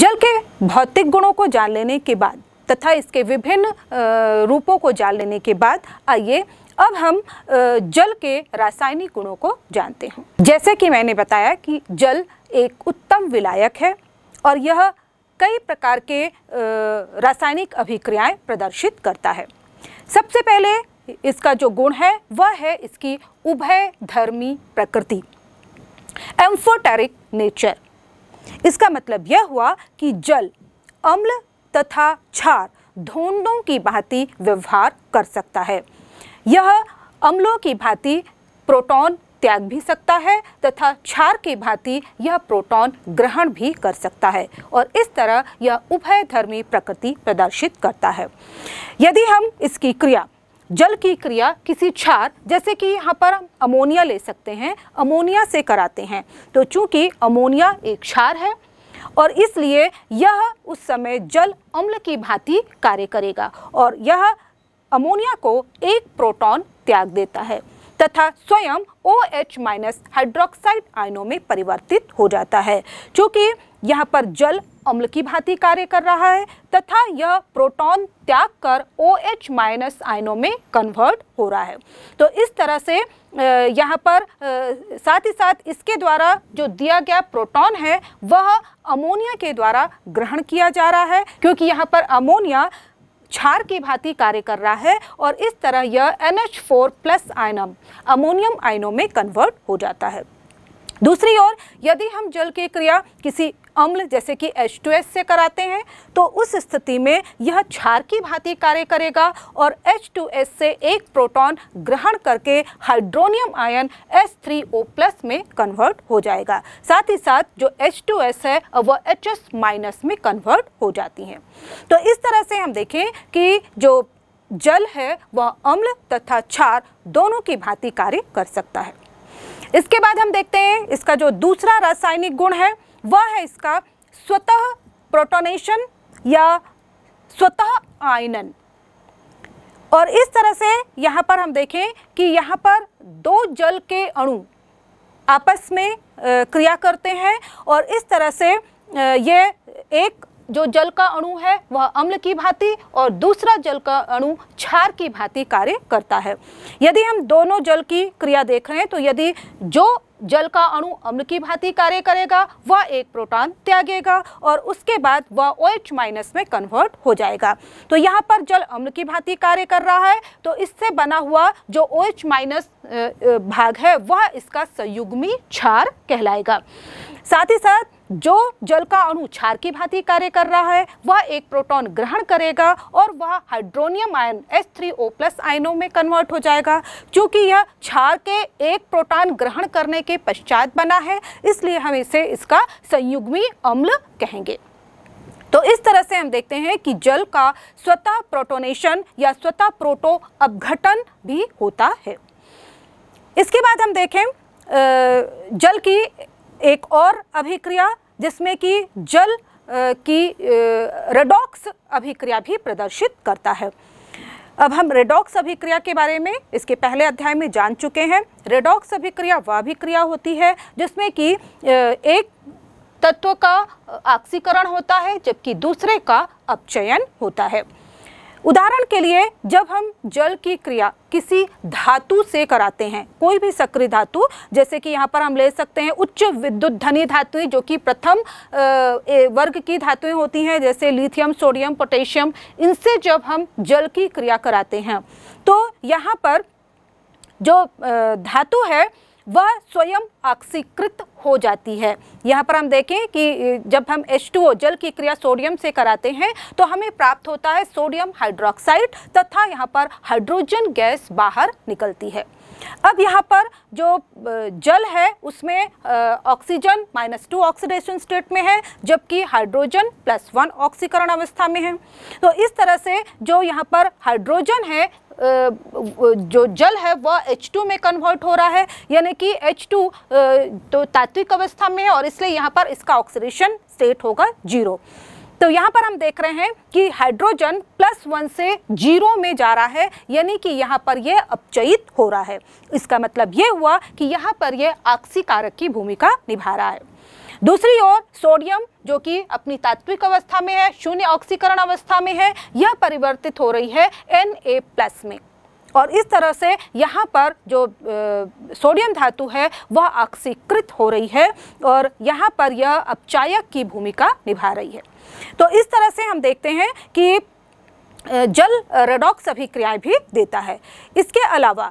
जल के भौतिक गुणों को जान लेने के बाद तथा इसके विभिन्न रूपों को जान लेने के बाद आइए अब हम जल के रासायनिक गुणों को जानते हैं जैसे कि मैंने बताया कि जल एक उत्तम विलायक है और यह कई प्रकार के रासायनिक अभिक्रियाएं प्रदर्शित करता है सबसे पहले इसका जो गुण है वह है इसकी उभय धर्मी प्रकृति एम्फोटेरिक नेचर इसका मतलब यह हुआ कि जल अम्ल तथा क्षार धोंडों की भांति व्यवहार कर सकता है यह अम्लों की भांति प्रोटॉन त्याग भी सकता है तथा क्षार की भांति यह प्रोटॉन ग्रहण भी कर सकता है और इस तरह यह उभयधर्मी प्रकृति प्रदर्शित करता है यदि हम इसकी क्रिया जल की क्रिया किसी क्षार जैसे कि यहाँ पर हम अमोनिया ले सकते हैं अमोनिया से कराते हैं तो चूँकि अमोनिया एक क्षार है और इसलिए यह उस समय जल अम्ल की भांति कार्य करेगा और यह अमोनिया को एक प्रोटॉन त्याग देता है तथा स्वयं ओ एच माइनस हाइड्रोक्साइड आयनों में परिवर्तित हो जाता है चूँकि यहाँ पर जल अम्ल की भांति कार्य कर रहा है तथा यह प्रोटॉन त्याग कर ओ एच माइनस आयनों में कन्वर्ट हो रहा है तो इस तरह से यहाँ पर साथ ही साथ इसके द्वारा जो दिया गया प्रोटॉन है वह अमोनिया के द्वारा ग्रहण किया जा रहा है क्योंकि यहाँ पर अमोनिया क्षार की भांति कार्य कर रहा है और इस तरह यह NH4 प्लस आयनम अमोनियम आयनों में कन्वर्ट हो जाता है दूसरी ओर यदि हम जल की क्रिया किसी अम्ल जैसे कि H2S से कराते हैं तो उस स्थिति में यह क्षार की भांति कार्य करेगा और H2S से एक प्रोटॉन ग्रहण करके हाइड्रोनियम आयन S3O प्लस में कन्वर्ट हो जाएगा साथ ही साथ जो H2S है वह HS माइनस में कन्वर्ट हो जाती हैं तो इस तरह से हम देखें कि जो जल है वह अम्ल तथा क्षार दोनों की भांति कार्य कर सकता है इसके बाद हम देखते हैं इसका जो दूसरा रासायनिक गुण है वह है इसका स्वतः प्रोटोनेशन या स्वतः आयनन और इस तरह से यहाँ पर हम देखें कि यहाँ पर दो जल के अणु आपस में क्रिया करते हैं और इस तरह से ये एक जो जल का अणु है वह अम्ल की भांति और दूसरा जल का अणु क्षार की भांति कार्य करता है यदि हम दोनों जल की क्रिया देख रहे हैं तो यदि जो जल का अणु अम्ल की भांति कार्य करेगा वह एक प्रोटॉन त्यागेगा और उसके बाद वह ओ OH एच माइनस में कन्वर्ट हो जाएगा तो यहाँ पर जल अम्ल की भांति कार्य कर रहा है तो इससे बना हुआ जो ओ OH एच माइनस भाग है वह इसका संयुग्मी क्षार कहलाएगा साथ ही साथ जो जल का अणु क्षार की भांति कार्य कर रहा है वह एक प्रोटॉन ग्रहण करेगा और वह हाइड्रोनियम आयन ओ प्लस आयनों में कन्वर्ट हो जाएगा क्योंकि यह क्षार के एक प्रोटॉन ग्रहण करने के पश्चात बना है इसलिए हम इसे इसका संयुग्मी अम्ल कहेंगे तो इस तरह से हम देखते हैं कि जल का स्वतः प्रोटोनेशन या स्वतः प्रोटो अपघटन भी होता है इसके बाद हम देखें जल की एक और अभिक्रिया जिसमें कि जल की रेडॉक्स अभिक्रिया भी प्रदर्शित करता है अब हम रेडॉक्स अभिक्रिया के बारे में इसके पहले अध्याय में जान चुके हैं रेडॉक्स अभिक्रिया वह अभिक्रिया होती है जिसमें कि एक तत्व का ऑक्सीकरण होता है जबकि दूसरे का अपचयन होता है उदाहरण के लिए जब हम जल की क्रिया किसी धातु से कराते हैं कोई भी सक्रिय धातु जैसे कि यहाँ पर हम ले सकते हैं उच्च विद्युत धनी धातुएं जो कि प्रथम वर्ग की धातुएं होती हैं जैसे लिथियम सोडियम पोटेशियम इनसे जब हम जल की क्रिया कराते हैं तो यहाँ पर जो धातु है वह स्वयं ऑक्सीकृत हो जाती है यहाँ पर हम देखें कि जब हम H2O जल की क्रिया सोडियम से कराते हैं तो हमें प्राप्त होता है सोडियम हाइड्रोक्साइड तथा यहाँ पर हाइड्रोजन गैस बाहर निकलती है अब यहाँ पर जो जल है उसमें oxygen minus two oxidation state में है जबकि हाइड्रोजन प्लस वन ऑक्सीकरण अवस्था में है तो इस तरह से जो यहाँ पर हाइड्रोजन है जो जल है वह एच में कन्वर्ट हो रहा है यानी कि एच तो तात्विक अवस्था में है और इसलिए यहाँ पर इसका ऑक्सीडेशन स्टेट होगा जीरो तो यहाँ पर हम देख रहे हैं कि हाइड्रोजन प्लस वन से जीरो में जा रहा है यानी कि यहाँ पर यह अपचयित हो रहा है इसका मतलब ये हुआ कि यहाँ पर यह आक्सी कारक की भूमिका निभा रहा है दूसरी ओर सोडियम जो कि अपनी तात्विक अवस्था में है शून्य ऑक्सीकरण अवस्था में है यह परिवर्तित हो रही है एन ए प्लस में और इस तरह से यहाँ पर जो सोडियम धातु है वह ऑक्सीकृत हो रही है और यहाँ पर यह अपचायक की भूमिका निभा रही है तो इस तरह से हम देखते हैं कि जल रेडॉक्स अभिक्रियाएं भी देता है इसके अलावा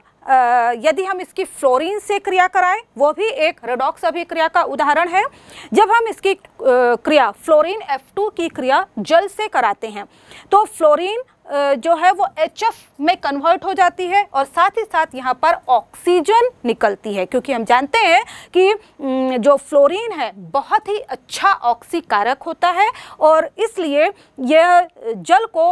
यदि हम इसकी फ्लोरीन से क्रिया कराएं वो भी एक रेडॉक्स अभिक्रिया का उदाहरण है जब हम इसकी क्रिया फ्लोरीन F2 की क्रिया जल से कराते हैं तो फ्लोरीन जो है वो एच में कन्वर्ट हो जाती है और साथ ही साथ यहाँ पर ऑक्सीजन निकलती है क्योंकि हम जानते हैं कि जो फ्लोरीन है बहुत ही अच्छा ऑक्सी कारक होता है और इसलिए यह जल को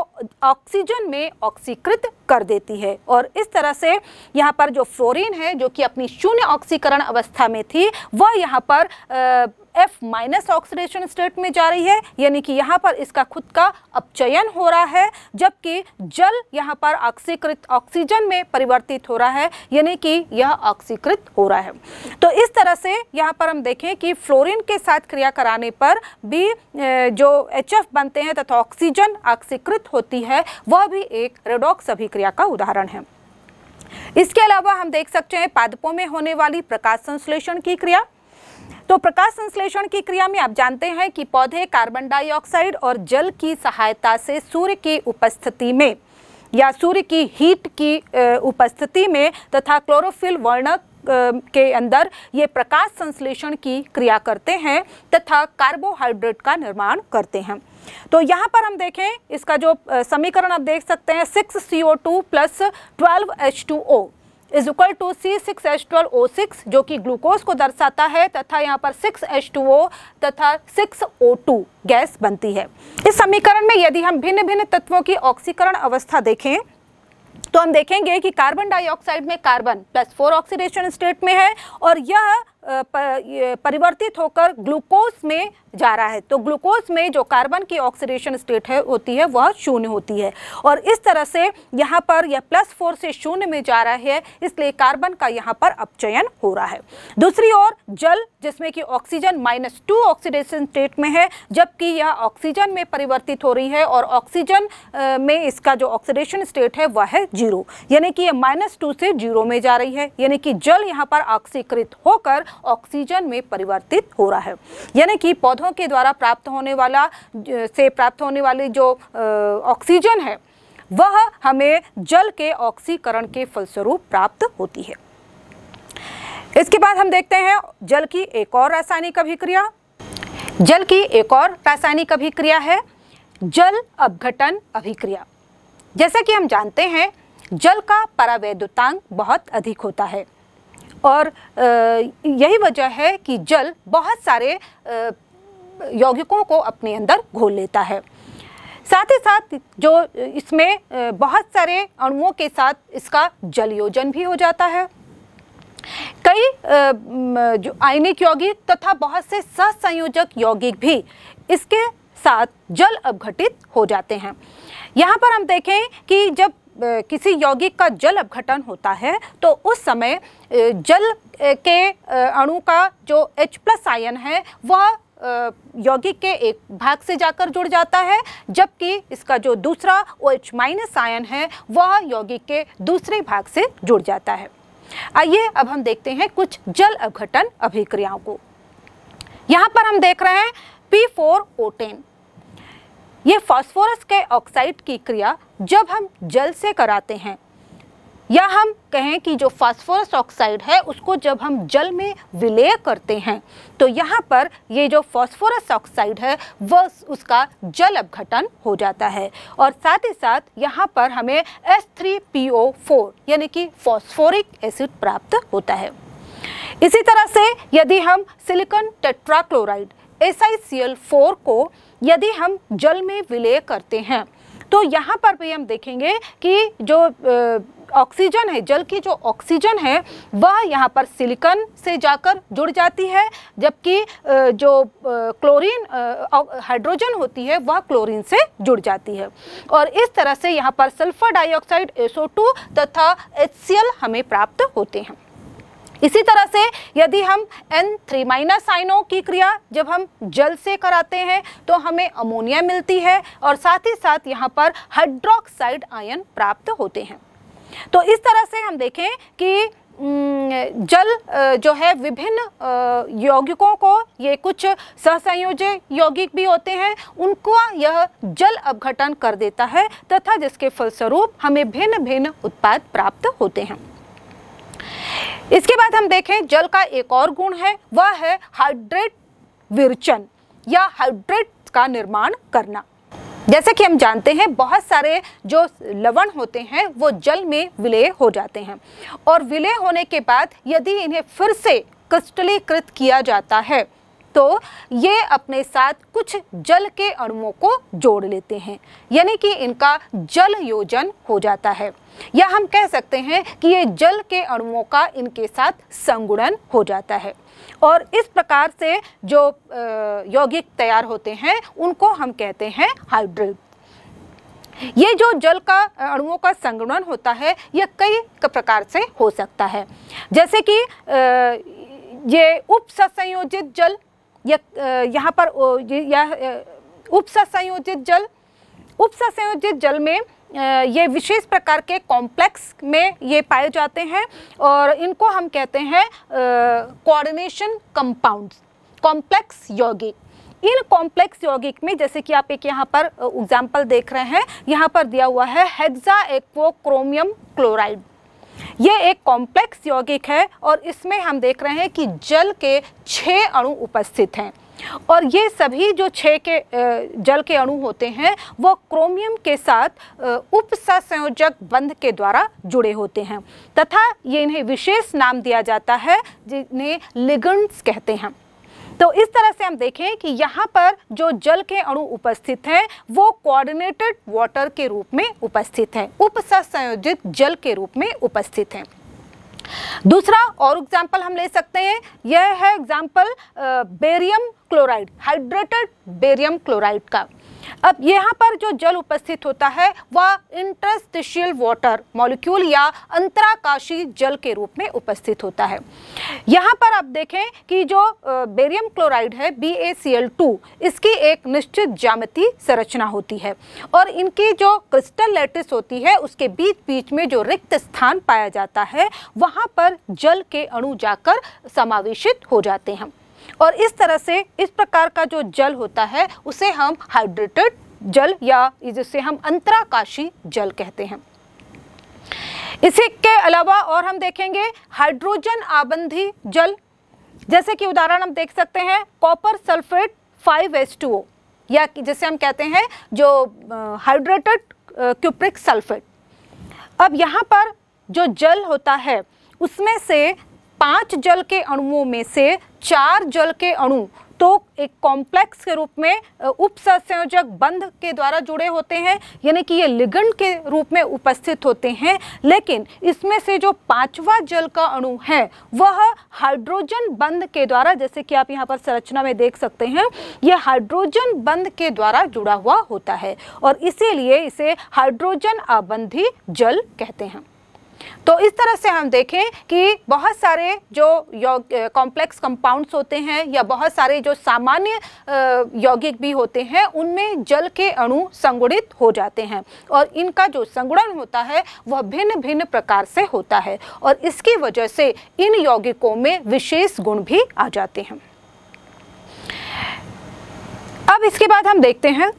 ऑक्सीजन में ऑक्सीकृत कर देती है और इस तरह से यहाँ पर जो फ्लोरीन है जो कि अपनी शून्य ऑक्सीकरण अवस्था में थी वह यहाँ पर आ, एफ माइनस ऑक्सीडेशन स्टेट में जा रही है यानी कि यहाँ पर इसका खुद का अपचयन हो रहा है जबकि जल यहाँ पर ऑक्सीकृत ऑक्सीजन में परिवर्तित हो रहा है यानी कि यह ऑक्सीकृत हो रहा है तो इस तरह से यहाँ पर हम देखें कि फ्लोरिन के साथ क्रिया कराने पर भी जो एच बनते हैं तथा ऑक्सीजन ऑक्सीकृत होती है वह भी एक रेडॉक्स अभिक्रिया का उदाहरण है इसके अलावा हम देख सकते हैं पादपों में होने वाली प्रकाश संश्लेषण की क्रिया तो प्रकाश संश्लेषण की क्रिया में आप जानते हैं कि पौधे कार्बन डाइऑक्साइड और जल की सहायता से सूर्य की उपस्थिति में या सूर्य की हीट की उपस्थिति में तथा क्लोरोफिल वर्णक के अंदर ये प्रकाश संश्लेषण की क्रिया करते हैं तथा कार्बोहाइड्रेट का निर्माण करते हैं तो यहाँ पर हम देखें इसका जो समीकरण आप देख सकते हैं six C O two plus twelve H two O is equal to C six H twelve O six जो कि ग्लूकोज को दर्शाता है तथा यहाँ पर सिक्स एच टू ओ तथा सिक्स ओ टू गैस बनती है इस समीकरण में यदि हम भिन्न भिन्न तत्वों की ऑक्सीकरण अवस्था देखें तो हम देखेंगे कि कार्बन डाइऑक्साइड में carbon plus four oxidation state में है और यह परिवर्तित होकर ग्लूकोज में जा रहा है तो ग्लूकोज में जो कार्बन की ऑक्सीडेशन स्टेट है होती है वह शून्य होती है और इस तरह से यहाँ पर यह प्लस फोर से शून्य में जा रहा है इसलिए कार्बन का यहाँ पर अपचयन हो रहा है दूसरी ओर जल जिसमें कि oxygen minus two oxidation state में है जबकि यह ऑक्सीजन में परिवर्तित हो रही है और ऑक्सीजन में इसका जो ऑक्सीडेशन स्टेट है वह है जीरो यानी कि यह माइनस टू से जीरो में जा रही है यानी कि जल यहाँ पर ऑक्सीकृत होकर ऑक्सीजन में परिवर्तित हो रहा है यानी कि पौधों के द्वारा प्राप्त होने वाला से प्राप्त होने वाली जो ऑक्सीजन है वह हमें जल के ऑक्सीकरण के फलस्वरूप प्राप्त होती है इसके बाद हम देखते हैं जल की एक और रासायनिक अभिक्रिया जल की एक और रासायनिक अभिक्रिया है जल अपघटन अभिक्रिया जैसा कि हम जानते हैं जल का परावैद्युतांग बहुत अधिक होता है और यही वजह है कि जल बहुत सारे यौगिकों को अपने अंदर घोल लेता है साथ ही साथ जो इसमें बहुत सारे अणुओं के साथ इसका जलयोजन भी हो जाता है कई जो आयनिक यौगिक तथा बहुत से सहसंयोजक यौगिक भी इसके साथ जल अपघटित हो जाते हैं यहाँ पर हम देखें कि जब किसी यौगिक का जल अपघटन होता है तो उस समय जल के अणु का जो H प्लस आयन है वह यौगिक के एक भाग से जाकर जुड़ जाता है जबकि इसका जो दूसरा ओ एच माइनस आयन है वह यौगिक के दूसरे भाग से जुड़ जाता है आइए अब हम देखते हैं कुछ जल अवघटन अभिक्रियाओं को यहाँ पर हम देख रहे हैं पी फोर ओटेन ये फॉस्फोरस के ऑक्साइड की क्रिया जब हम जल से कराते हैं या हम कहें कि जो फास्फोरस ऑक्साइड है उसको जब हम जल में विलय करते हैं तो यहाँ पर ये जो फास्फोरस ऑक्साइड है वह उसका जल अपघटन हो जाता है और साथ ही साथ यहाँ पर हमें S3PO4 यानी कि फॉस्फोरिक एसिड प्राप्त होता है इसी तरह से यदि हम सिलिकॉन टेट्राक्लोराइड SiCl4 को यदि हम जल में विलय करते हैं तो यहाँ पर भी हम देखेंगे कि जो ऑक्सीजन है जल की जो ऑक्सीजन है वह यहाँ पर सिलिकन से जाकर जुड़ जाती है जबकि जो क्लोरीन हाइड्रोजन होती है वह क्लोरीन से जुड़ जाती है और इस तरह से यहाँ पर सल्फर डाइऑक्साइड एसओ तथा एच हमें प्राप्त होते हैं इसी तरह से यदि हम एन थ्री माइनस आइनों की क्रिया जब हम जल से कराते हैं तो हमें अमोनिया मिलती है और साथ ही साथ यहाँ पर हाइड्रोक्साइड आयन प्राप्त होते हैं तो इस तरह से हम देखें कि जल जो है विभिन्न यौगिकों को ये कुछ सहसंयोजी यौगिक भी होते हैं उनको यह जल अपघटन कर देता है तथा जिसके फलस्वरूप हमें भिन्न भिन्न उत्पाद प्राप्त होते हैं इसके बाद हम देखें जल का एक और गुण है वह है हाइड्रेट विरचन या हाइड्रेट का निर्माण करना जैसे कि हम जानते हैं बहुत सारे जो लवण होते हैं वो जल में विलय हो जाते हैं और विलय होने के बाद यदि इन्हें फिर से क्रिस्टलीकृत किया जाता है तो ये अपने साथ कुछ जल के अणुओं को जोड़ लेते हैं यानी कि इनका जल योजन हो जाता है या हम कह सकते हैं कि ये जल के अणुओं का इनके साथ संगुणन हो जाता है और इस प्रकार से जो यौगिक तैयार होते हैं उनको हम कहते हैं हाइड्रेट ये जो जल का अणुओं का संगणन होता है यह कई प्रकार से हो सकता है जैसे कि ये उपसंयोजित जल यहाँ पर यह उपसंयोजित जल उपसंयोजित जल में ये विशेष प्रकार के कॉम्प्लेक्स में ये पाए जाते हैं और इनको हम कहते हैं कोऑर्डिनेशन कंपाउंड्स कॉम्प्लेक्स यौगिक इन कॉम्प्लेक्स यौगिक में जैसे कि आप एक यहाँ पर एग्जाम्पल देख रहे हैं यहाँ पर दिया हुआ है हेक्सा एक्वोक्रोमियम क्लोराइड ये एक कॉम्प्लेक्स यौगिक है और इसमें हम देख रहे हैं कि जल के छः अणु उपस्थित हैं और ये सभी जो छः के जल के अणु होते हैं वो क्रोमियम के साथ संयोजक बंध के द्वारा जुड़े होते हैं तथा ये इन्हें विशेष नाम दिया जाता है जिन्हें लिगंड्स कहते हैं तो इस तरह से हम देखें कि यहाँ पर जो जल के अणु उपस्थित हैं वो कोऑर्डिनेटेड वाटर के रूप में उपस्थित हैं उप जल के रूप में उपस्थित हैं दूसरा और एग्जाम्पल हम ले सकते हैं यह है example barium chloride hydrated barium chloride का अब यहाँ पर जो जल उपस्थित होता है वह इंटरस्टिशियल वाटर मॉलिक्यूल या अंतराकाशी जल के रूप में उपस्थित होता है यहाँ पर आप देखें कि जो बेरियम क्लोराइड है बी इसकी एक निश्चित जामती संरचना होती है और इनकी जो क्रिस्टल लेटिस होती है उसके बीच बीच में जो रिक्त स्थान पाया जाता है वहाँ पर जल के अणु जाकर समावेशित हो जाते हैं और इस तरह से इस प्रकार का जो जल होता है उसे हम हाइड्रेटेड जल या जिसे हम अंतराकाशी जल कहते हैं इसी के अलावा और हम देखेंगे हाइड्रोजन आबंधी जल जैसे कि उदाहरण हम देख सकते हैं copper sulphate five S two O या जिसे हम कहते हैं जो हाइड्रेटेड क्यूप्रिक सल्फेट अब यहाँ पर जो जल होता है उसमें से पांच जल के अणुओं में से चार जल के अणु तो एक कॉम्प्लेक्स के रूप में उपसंयोजक बंध के द्वारा जुड़े होते हैं यानी कि ये लिगंड के रूप में उपस्थित होते हैं लेकिन इसमें से जो पांचवा जल का अणु है वह हाइड्रोजन बंध के द्वारा जैसे कि आप यहाँ पर संरचना में देख सकते हैं ये हाइड्रोजन बंध के द्वारा जुड़ा हुआ होता है और इसीलिए इसे हाइड्रोजन आबंधी जल कहते हैं तो इस तरह से हम देखें कि बहुत सारे जो कॉम्प्लेक्स कंपाउंड्स होते हैं या बहुत सारे जो सामान्य यौगिक भी होते हैं उनमें जल के अणु संगुणित हो जाते हैं और इनका जो संगुणन होता है वह भिन्न भिन्न प्रकार से होता है और इसकी वजह से इन यौगिकों में विशेष गुण भी आ जाते हैं अब इसके बाद हम देखते हैं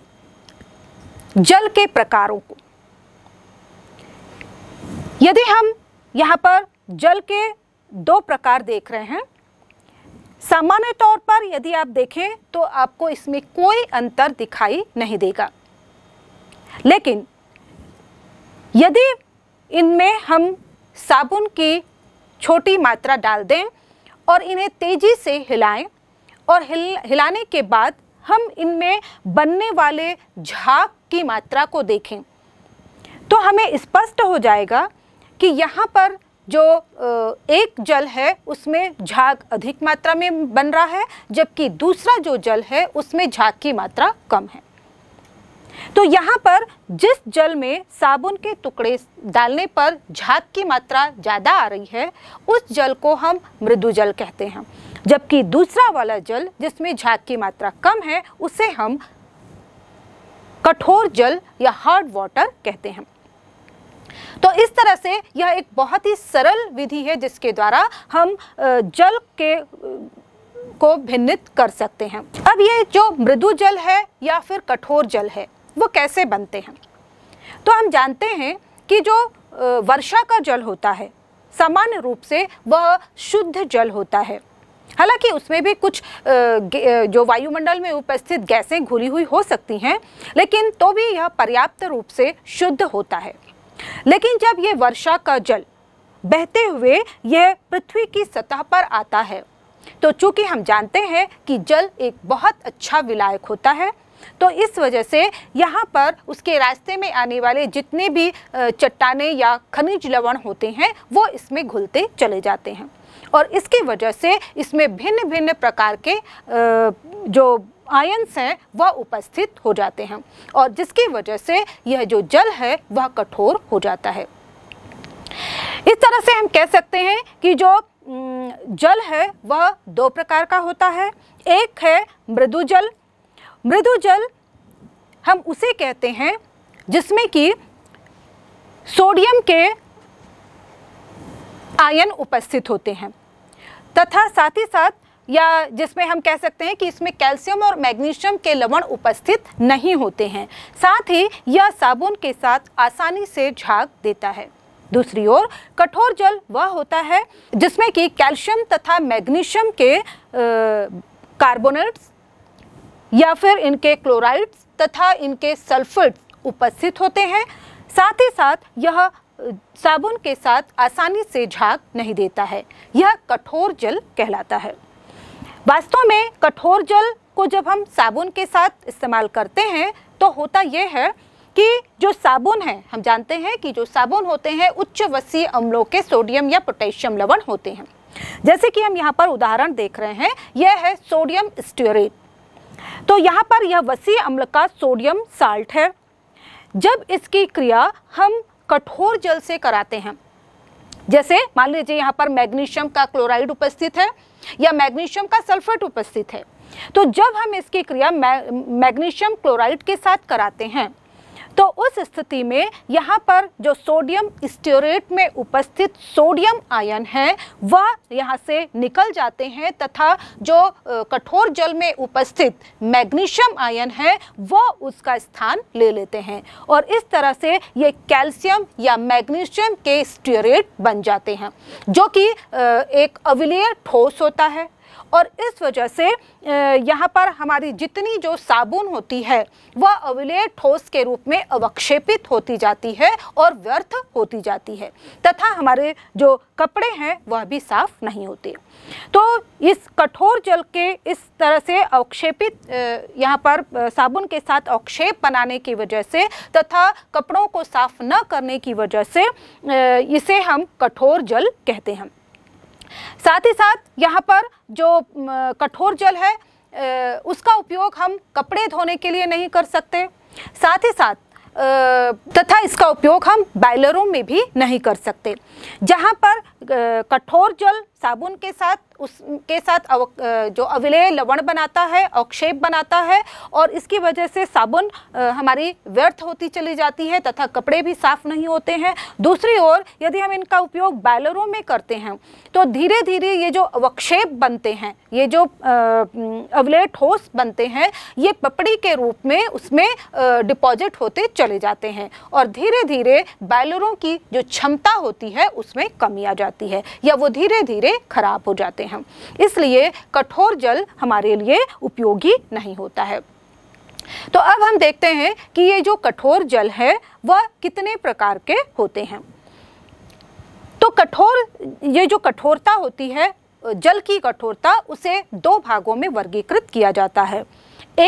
जल के प्रकारों को यदि हम यहाँ पर जल के दो प्रकार देख रहे हैं सामान्य तौर पर यदि आप देखें तो आपको इसमें कोई अंतर दिखाई नहीं देगा लेकिन यदि इनमें हम साबुन की छोटी मात्रा डाल दें और इन्हें तेज़ी से हिलाएं और हिल हिलाने के बाद हम इनमें बनने वाले झाग की मात्रा को देखें तो हमें स्पष्ट हो जाएगा कि यहाँ पर जो एक जल है उसमें झाग अधिक मात्रा में बन रहा है जबकि दूसरा जो जल है उसमें झाग की मात्रा कम है तो यहाँ पर जिस जल में साबुन के टुकड़े डालने पर झाग की मात्रा ज़्यादा आ रही है उस जल को हम मृदु जल कहते हैं जबकि दूसरा वाला जल जिसमें झाग की मात्रा कम है उसे हम कठोर जल या हार्ड वाटर कहते हैं तो इस तरह से यह एक बहुत ही सरल विधि है जिसके द्वारा हम जल के को भिन्नित कर सकते हैं अब ये जो मृदु जल है या फिर कठोर जल है वो कैसे बनते हैं तो हम जानते हैं कि जो वर्षा का जल होता है सामान्य रूप से वह शुद्ध जल होता है हालांकि उसमें भी कुछ जो वायुमंडल में उपस्थित गैसें घुली हुई हो सकती हैं लेकिन तो भी यह पर्याप्त रूप से शुद्ध होता है लेकिन जब ये वर्षा का जल बहते हुए ये पृथ्वी की सतह पर आता है तो चूंकि हम जानते हैं कि जल एक बहुत अच्छा विलायक होता है तो इस वजह से यहाँ पर उसके रास्ते में आने वाले जितने भी चट्टाने या खनिज लवण होते हैं वो इसमें घुलते चले जाते हैं और इसकी वजह से इसमें भिन्न भिन्न प्रकार के जो आयंस हैं वह उपस्थित हो जाते हैं और जिसकी वजह से यह जो जल है वह कठोर हो जाता है इस तरह से हम कह सकते हैं कि जो जल है वह दो प्रकार का होता है एक है मृदु जल मृदु जल हम उसे कहते हैं जिसमें कि सोडियम के आयन उपस्थित होते हैं तथा साथ ही साथ या जिसमें हम कह सकते हैं कि इसमें कैल्शियम और मैग्नीशियम के लवण उपस्थित नहीं होते हैं साथ ही यह साबुन के साथ आसानी से झाग देता है दूसरी ओर कठोर जल वह होता है जिसमें कि कैल्शियम तथा मैग्नीशियम के कार्बोनेट्स या फिर इनके क्लोराइड्स तथा इनके सल्फेट्स उपस्थित होते हैं साथ ही साथ यह साबुन के साथ आसानी से झाग नहीं देता है यह कठोर जल कहलाता है वास्तव में कठोर जल को जब हम साबुन के साथ इस्तेमाल करते हैं तो होता यह है कि जो साबुन है हम जानते हैं कि जो साबुन होते हैं उच्च वसीय अम्लों के सोडियम या पोटेशियम लवण होते हैं जैसे कि हम यहाँ पर उदाहरण देख रहे हैं यह है सोडियम स्टोरेट तो यहाँ पर यह वसीय अम्ल का सोडियम साल्ट है जब इसकी क्रिया हम कठोर जल से कराते हैं जैसे मान लीजिए यहाँ पर मैग्नीशियम का क्लोराइड उपस्थित है या मैग्नीशियम का सल्फेट उपस्थित है तो जब हम इसकी क्रिया मैग्नीशियम क्लोराइड के साथ कराते हैं तो उस स्थिति में यहाँ पर जो सोडियम स्टोरेट में उपस्थित सोडियम आयन है वह यहाँ से निकल जाते हैं तथा जो कठोर जल में उपस्थित मैग्नीशियम आयन है वह उसका स्थान ले लेते हैं और इस तरह से ये कैल्शियम या मैग्नीशियम के स्टोरेट बन जाते हैं जो कि एक अविलेय ठोस होता है और इस वजह से यहाँ पर हमारी जितनी जो साबुन होती है वह अविलेय ठोस के रूप में अवक्षेपित होती जाती है और व्यर्थ होती जाती है तथा हमारे जो कपड़े हैं वह भी साफ नहीं होते तो इस कठोर जल के इस तरह से अवक्षेपित यहाँ पर साबुन के साथ अवक्षेप बनाने की वजह से तथा कपड़ों को साफ न करने की वजह से इसे हम कठोर जल कहते हैं साथ ही साथ यहाँ पर जो कठोर जल है उसका उपयोग हम कपड़े धोने के लिए नहीं कर सकते साथ ही साथ तथा इसका उपयोग हम बाइलरों में भी नहीं कर सकते जहाँ पर कठोर जल साबुन के साथ उसके साथ अव, जो अविलय लवण बनाता है अवक्षेप बनाता है और इसकी वजह से साबुन हमारी व्यर्थ होती चली जाती है तथा कपड़े भी साफ नहीं होते हैं दूसरी ओर यदि हम इनका उपयोग बैलरों में करते हैं तो धीरे धीरे ये जो अवक्षेप बनते हैं ये जो अवलय ठोस बनते हैं ये पपड़ी के रूप में उसमें डिपॉजिट होते चले जाते हैं और धीरे धीरे बैलरों की जो क्षमता होती है उसमें कमी आ जाती है या वो धीरे धीरे खराब हो जाते हैं हैं इसलिए कठोर जल हमारे लिए उपयोगी नहीं होता है तो अब हम देखते हैं कि ये जो कठोर जल है वह कितने प्रकार के होते हैं तो कठोर ये जो कठोरता होती है जल की कठोरता उसे दो भागों में वर्गीकृत किया जाता है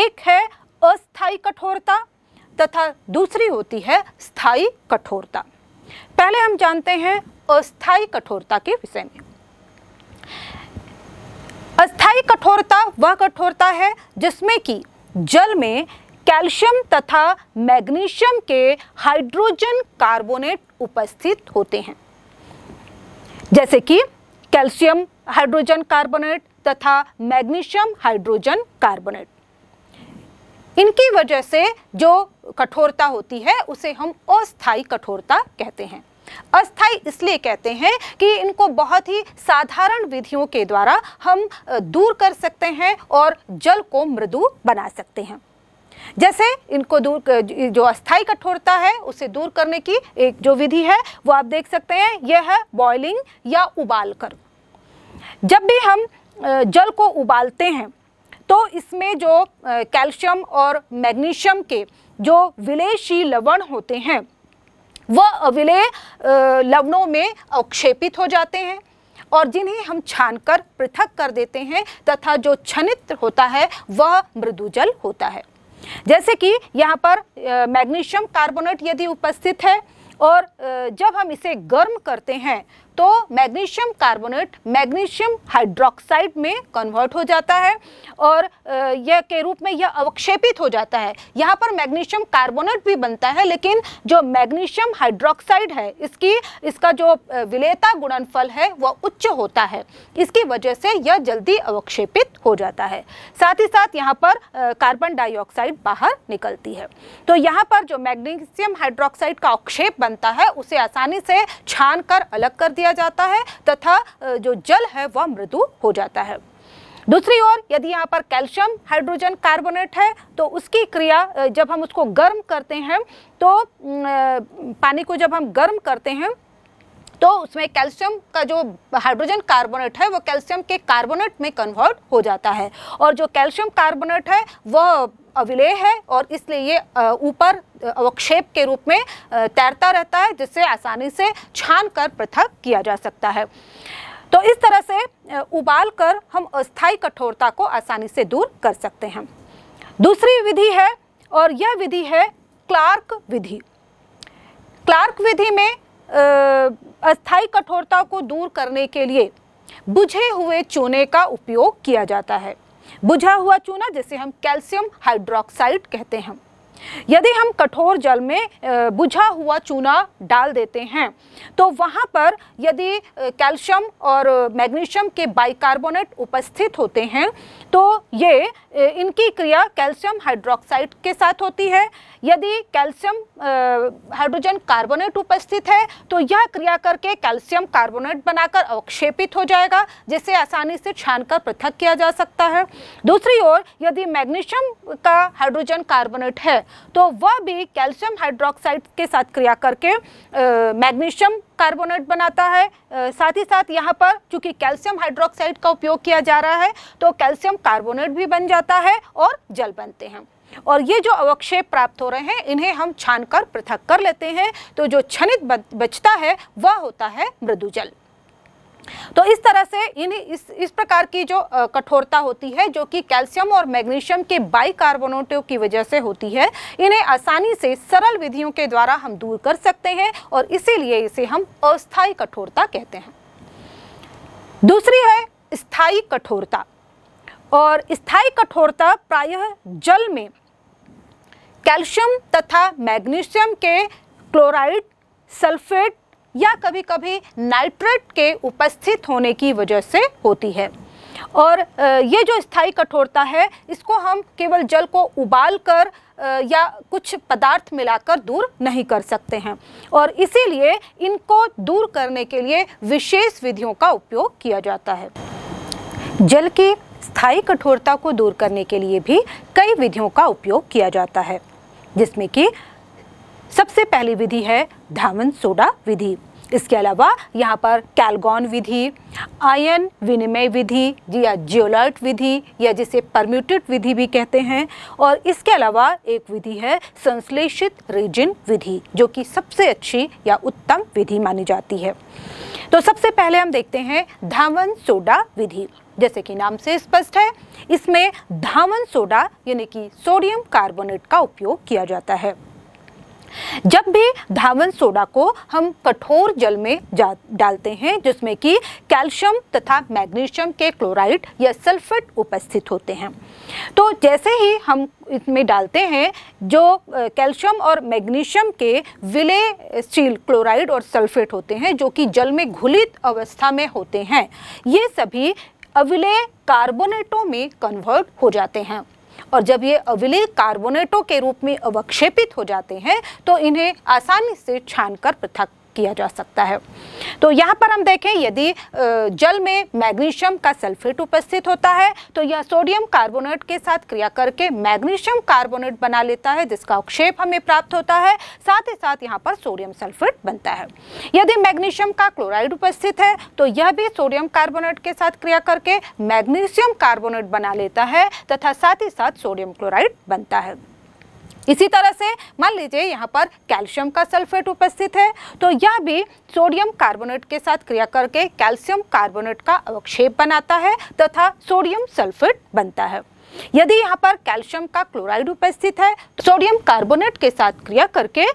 एक है अस्थाई कठोरता तथा दूसरी होती है स्थाई कठोरता पहले हम जानते हैं अस्थायी कठोरता के विषय में अस्थाई कठोरता वह कठोरता है जिसमें कि जल में कैल्शियम तथा मैग्नीशियम के हाइड्रोजन कार्बोनेट उपस्थित होते हैं जैसे कि कैल्शियम हाइड्रोजन कार्बोनेट तथा मैग्नीशियम हाइड्रोजन कार्बोनेट इनकी वजह से जो कठोरता होती है उसे हम अस्थाई कठोरता कहते हैं अस्थाई इसलिए कहते हैं कि इनको बहुत ही साधारण विधियों के द्वारा हम दूर कर सकते हैं और जल को मृदु बना सकते हैं जैसे इनको दूर जो अस्थाई कठोरता है उसे दूर करने की एक जो विधि है वो आप देख सकते हैं यह है बॉइलिंग या उबाल कर जब भी हम जल को उबालते हैं तो इसमें जो कैल्शियम और मैग्नीशियम के जो विलेशी लवण होते हैं वह अविलय लवणों में अवक्षेपित हो जाते हैं और जिन्हें हम छानकर पृथक कर देते हैं तथा जो छनित होता है वह मृदुजल होता है जैसे कि यहाँ पर मैग्नीशियम कार्बोनेट यदि उपस्थित है और जब हम इसे गर्म करते हैं तो मैग्नीशियम कार्बोनेट मैग्नीशियम हाइड्रोक्साइड में कन्वर्ट हो जाता है और यह के रूप में यह अवक्षेपित हो जाता है यहाँ पर मैग्नीशियम कार्बोनेट भी बनता है लेकिन जो मैग्नीशियम हाइड्रोक्साइड है इसकी इसका जो विलेता गुणनफल है वह उच्च होता है इसकी वजह से यह जल्दी अवक्षेपित हो जाता है साथ ही साथ यहाँ पर कार्बन डाइऑक्साइड बाहर निकलती है तो यहाँ पर जो मैग्नीशियम हाइड्रोक्साइड का अवक्षेप बनता है उसे आसानी से छान कर अलग कर दिया दिया जाता है तथा जो जल है वह मृदु हो जाता है दूसरी ओर यदि यहाँ पर कैल्शियम हाइड्रोजन कार्बोनेट है तो उसकी क्रिया जब हम उसको गर्म करते हैं तो पानी को जब हम गर्म करते हैं तो उसमें कैल्शियम का जो हाइड्रोजन कार्बोनेट है वो कैल्शियम के कार्बोनेट में कन्वर्ट हो जाता है और जो कैल्शियम कार्बोनेट है वह अविलय है और इसलिए ये ऊपर अवक्षेप के रूप में तैरता रहता है जिससे आसानी से छान कर पृथक किया जा सकता है तो इस तरह से उबाल कर हम अस्थाई कठोरता को आसानी से दूर कर सकते हैं दूसरी विधि है और यह विधि है क्लार्क विधि क्लार्क विधि में अस्थाई कठोरता को दूर करने के लिए बुझे हुए चूने का उपयोग किया जाता है बुझा हुआ चूना जिसे हम कैल्शियम हाइड्रोक्साइड कहते हैं यदि हम कठोर जल में बुझा हुआ चूना डाल देते हैं तो वहाँ पर यदि कैल्शियम और मैग्नीशियम के बाइकार्बोनेट उपस्थित होते हैं तो ये इनकी क्रिया कैल्शियम हाइड्रोक्साइड के साथ होती है यदि कैल्शियम हाइड्रोजन कार्बोनेट उपस्थित है तो यह क्रिया करके कैल्शियम कार्बोनेट बनाकर अवक्षेपित हो जाएगा जिसे आसानी से छानकर पृथक किया जा सकता है दूसरी ओर यदि मैग्नीशियम का हाइड्रोजन कार्बोनेट है तो वह भी कैल्शियम हाइड्रोक्साइड के साथ क्रिया करके मैग्नीशियम कार्बोनेट बनाता है साथ ही साथ यहाँ पर चूंकि कैल्शियम हाइड्रोक्साइड का उपयोग किया जा रहा है तो कैल्शियम कार्बोनेट भी बन जाता है और जल बनते हैं और ये जो अवक्षेप प्राप्त हो रहे हैं इन्हें हम छान कर पृथक कर लेते हैं तो जो क्षणित बचता है वह होता है मृदुजल तो इस तरह से इन इस इस प्रकार की जो कठोरता होती है जो कि कैल्शियम और मैग्नीशियम के बाई की वजह से होती है इन्हें आसानी से सरल विधियों के द्वारा हम दूर कर सकते हैं और इसीलिए इसे हम अस्थायी कठोरता कहते हैं दूसरी है स्थायी कठोरता और स्थायी कठोरता प्रायः जल में कैल्शियम तथा मैग्नीशियम के क्लोराइड सल्फेट या कभी कभी नाइट्रेट के उपस्थित होने की वजह से होती है और ये जो स्थायी कठोरता है इसको हम केवल जल को उबाल कर या कुछ पदार्थ मिलाकर दूर नहीं कर सकते हैं और इसीलिए इनको दूर करने के लिए विशेष विधियों का उपयोग किया जाता है जल की स्थायी कठोरता को दूर करने के लिए भी कई विधियों का उपयोग किया जाता है जिसमें कि सबसे पहली विधि है धावन सोडा विधि इसके अलावा यहाँ पर कैलगॉन विधि आयन विनिमय विधि या जियोलर्ट विधि या जिसे परम्यूटेड विधि भी कहते हैं और इसके अलावा एक विधि है संश्लेषित रेजिन विधि जो कि सबसे अच्छी या उत्तम विधि मानी जाती है तो सबसे पहले हम देखते हैं धावन सोडा विधि जैसे कि नाम से स्पष्ट है इसमें धावन सोडा यानी कि सोडियम कार्बोनेट का उपयोग किया जाता है जब भी धावन सोडा को हम कठोर जल में डालते हैं जिसमें कि कैल्शियम तथा मैग्नीशियम के क्लोराइड या सल्फेट उपस्थित होते हैं तो जैसे ही हम इसमें डालते हैं जो कैल्शियम और मैग्नीशियम के विले स्टील क्लोराइड और सल्फेट होते हैं जो कि जल में घुलित अवस्था में होते हैं ये सभी अविलय कार्बोनेटों में कन्वर्ट हो जाते हैं और जब ये अविलेय कार्बोनेटों के रूप में अवक्षेपित हो जाते हैं तो इन्हें आसानी से छान कर पृथक किया जा सकता है तो यहाँ पर हम देखें यदि जल में मैग्नीशियम का सल्फेट उपस्थित होता है तो यह सोडियम कार्बोनेट के साथ क्रिया करके मैग्नीशियम कार्बोनेट बना लेता है जिसका अवक्षेप हमें प्राप्त होता है साथ ही साथ यहाँ पर सोडियम सल्फेट बनता है यदि मैग्नीशियम का क्लोराइड उपस्थित है तो यह भी सोडियम कार्बोनेट के साथ क्रिया करके मैग्नीशियम कार्बोनेट बना लेता है तथा साथ ही साथ सोडियम क्लोराइड बनता है इसी तरह से मान लीजिए यहाँ पर कैल्शियम का सल्फेट उपस्थित है तो यह भी सोडियम कार्बोनेट के साथ क्रिया करके कैल्शियम कार्बोनेट का अवक्षेप बनाता है तथा सोडियम सल्फेट बनता है यदि यहाँ पर कैल्शियम का क्लोराइड उपस्थित है तो सोडियम कार्बोनेट के साथ क्रिया करके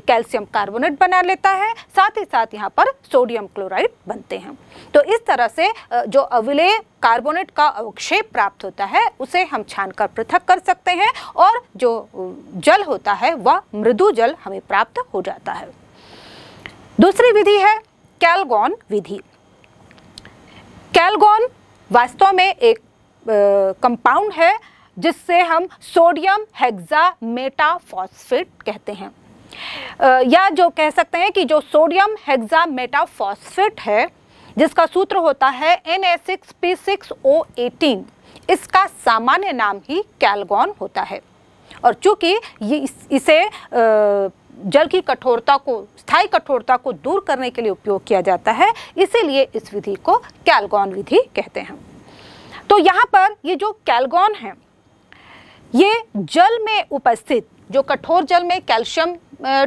कैल्शियम कार्बोनेट बना लेता है साथ ही साथ यहाँ पर सोडियम क्लोराइड बनते हैं तो इस तरह से जो अविलेय कार्बोनेट का अवक्षेप प्राप्त होता है उसे हम छानकर पृथक कर सकते हैं और जो जल होता है वह मृदु जल हमें प्राप्त हो जाता है दूसरी विधि है कैलगोन विधि कैलगोन वास्तव में एक कंपाउंड है जिससे हम सोडियम हेक्सा मेटाफॉस्फेट कहते हैं या जो कह सकते हैं कि जो सोडियम हेक्सा मेटाफॉस्फेट है जिसका सूत्र होता है N A six P six O eighteen इसका सामान्य नाम ही कैलगॉन होता है और चूँकि ये इस, इसे जल की कठोरता को स्थायी कठोरता को दूर करने के लिए उपयोग किया जाता है इसीलिए इस विधि को कैलगॉन विधि कहते हैं तो यहाँ पर ये जो कैलगॉन है ये जल में उपस्थित जो कठोर जल में कैल्शियम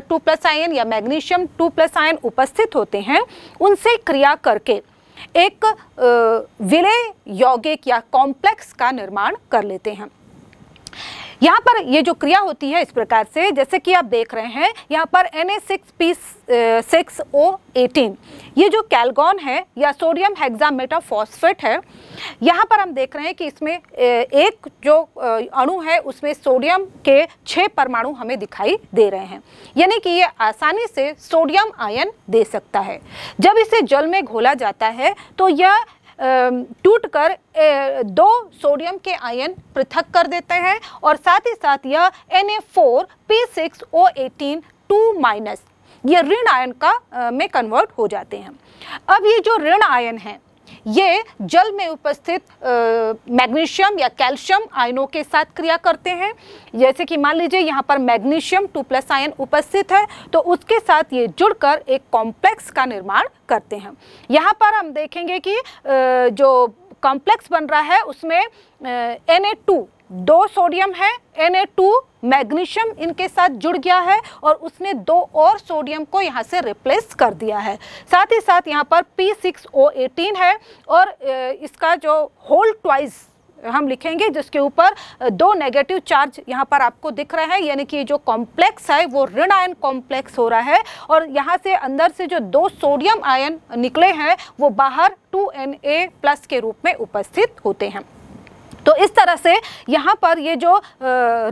टू प्लस आयन या मैग्नीशियम टू प्लस आयन उपस्थित होते हैं उनसे क्रिया करके एक विलय यौगिक या कॉम्प्लेक्स का निर्माण कर लेते हैं यहाँ पर ये जो क्रिया होती है इस प्रकार से जैसे कि आप देख रहे हैं यहाँ पर N A six P six O eighteen ये जो कैलगॉन है या सोडियम हेक्सामेटाफॉस्फेट है यहाँ पर हम देख रहे हैं कि इसमें एक जो अणु है उसमें सोडियम के छः परमाणु हमें दिखाई दे रहे हैं यानी कि ये आसानी से सोडियम आयन दे सकता है जब इसे जल में घोला जाता है तो यह टूटकर दो सोडियम के आयन पृथक कर देते हैं और साथ ही साथ यह N A four P six O eighteen two minus ये ऋण आयन का में कन्वर्ट हो जाते हैं अब ये जो ऋण आयन है ये जल में उपस्थित मैग्नीशियम या कैल्शियम आयनों के साथ क्रिया करते हैं जैसे कि मान लीजिए यहाँ पर मैग्नीशियम टू प्लस आयन उपस्थित है तो उसके साथ ये जुड़कर एक कॉम्प्लेक्स का निर्माण करते हैं यहाँ पर हम देखेंगे कि जो कॉम्प्लेक्स बन रहा है उसमें एन ए टू दो सोडियम है एन मैग्नीशियम इनके साथ जुड़ गया है और उसने दो और सोडियम को यहाँ से रिप्लेस कर दिया है साथ ही साथ यहाँ पर P6O18 है और इसका जो होल ट्वाइस हम लिखेंगे जिसके ऊपर दो नेगेटिव चार्ज यहाँ पर आपको दिख रहे हैं यानी कि जो कॉम्प्लेक्स है वो ऋण आयन कॉम्प्लेक्स हो रहा है और यहाँ से अंदर से जो दो सोडियम आयन निकले हैं वो बाहर 2Na प्लस के रूप में उपस्थित होते हैं तो इस तरह से यहाँ पर ये जो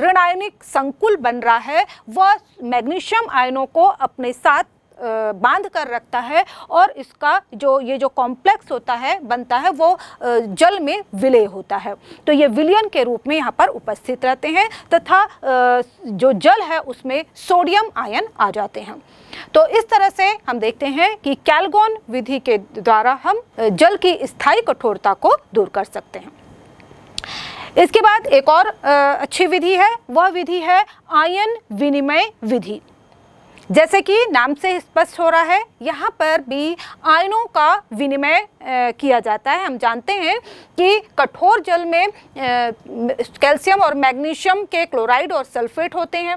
ऋण आयनिक संकुल बन रहा है वह मैग्नीशियम आयनों को अपने साथ बांध कर रखता है और इसका जो ये जो कॉम्प्लेक्स होता है बनता है वो जल में विलय होता है तो ये विलयन के रूप में यहाँ पर उपस्थित रहते हैं तथा जो जल है उसमें सोडियम आयन आ जाते हैं तो इस तरह से हम देखते हैं कि कैलगोन विधि के द्वारा हम जल की स्थायी कठोरता को दूर कर सकते हैं इसके बाद एक और अच्छी विधि है वह विधि है आयन विनिमय विधि जैसे कि नाम से स्पष्ट हो रहा है यहाँ पर भी आयनों का विनिमय किया जाता है हम जानते हैं कि कठोर जल में कैल्शियम और मैग्नीशियम के क्लोराइड और सल्फेट होते हैं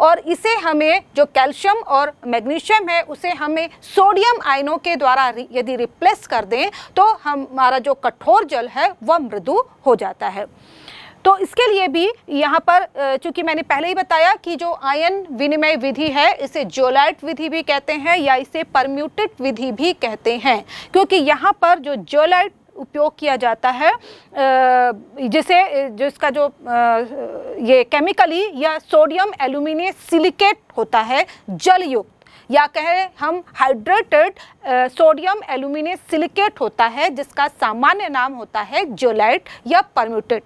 और इसे हमें जो कैल्शियम और मैग्नीशियम है उसे हमें सोडियम आयनों के द्वारा यदि रिप्लेस कर दें तो हमारा जो कठोर जल है वह मृदु हो जाता है तो इसके लिए भी यहाँ पर चूंकि मैंने पहले ही बताया कि जो आयन विनिमय विधि है इसे जोलाइट विधि भी कहते हैं या इसे परम्यूटेट विधि भी कहते हैं क्योंकि यहाँ पर जो जोलाइट उपयोग किया जाता है जिसे जिसका जो ये केमिकली या सोडियम एल्यूमिनियम सिलिकेट होता है जलयुक्त या कहें हम हाइड्रेटेड सोडियम एल्यूमिनियम सिलिकेट होता है जिसका सामान्य नाम होता है जोलाइट या परम्यूटेड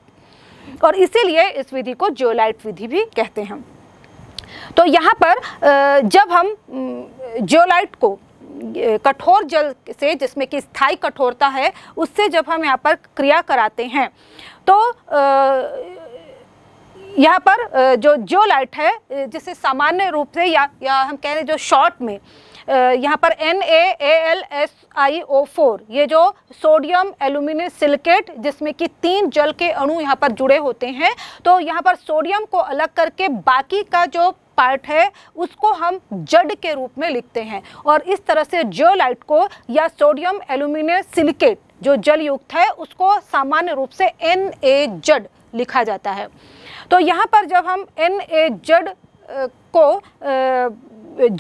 और इसीलिए इस विधि को जोलाइट विधि भी कहते हैं तो यहाँ पर जब हम जोलाइट को कठोर जल से जिसमें कि स्थायी कठोरता है उससे जब हम यहाँ पर क्रिया कराते हैं तो यहाँ पर जो जो लाइट है जिसे सामान्य रूप से या या हम कह रहे हैं जो शॉर्ट में यहाँ पर N A L S I O four ये जो सोडियम एल्यूमिनियम सिलिकेट जिसमें कि तीन जल के अणु यहाँ पर जुड़े होते हैं तो यहाँ पर सोडियम को अलग करके बाकी का जो पार्ट है उसको हम जड के रूप में लिखते हैं और इस तरह से जियोलाइट को या सोडियम एल्यूमिनियम सिलिकेट जो जल युक्त है उसको सामान्य रूप से एन ए जड लिखा जाता है तो यहाँ पर जब हम एन ए जड को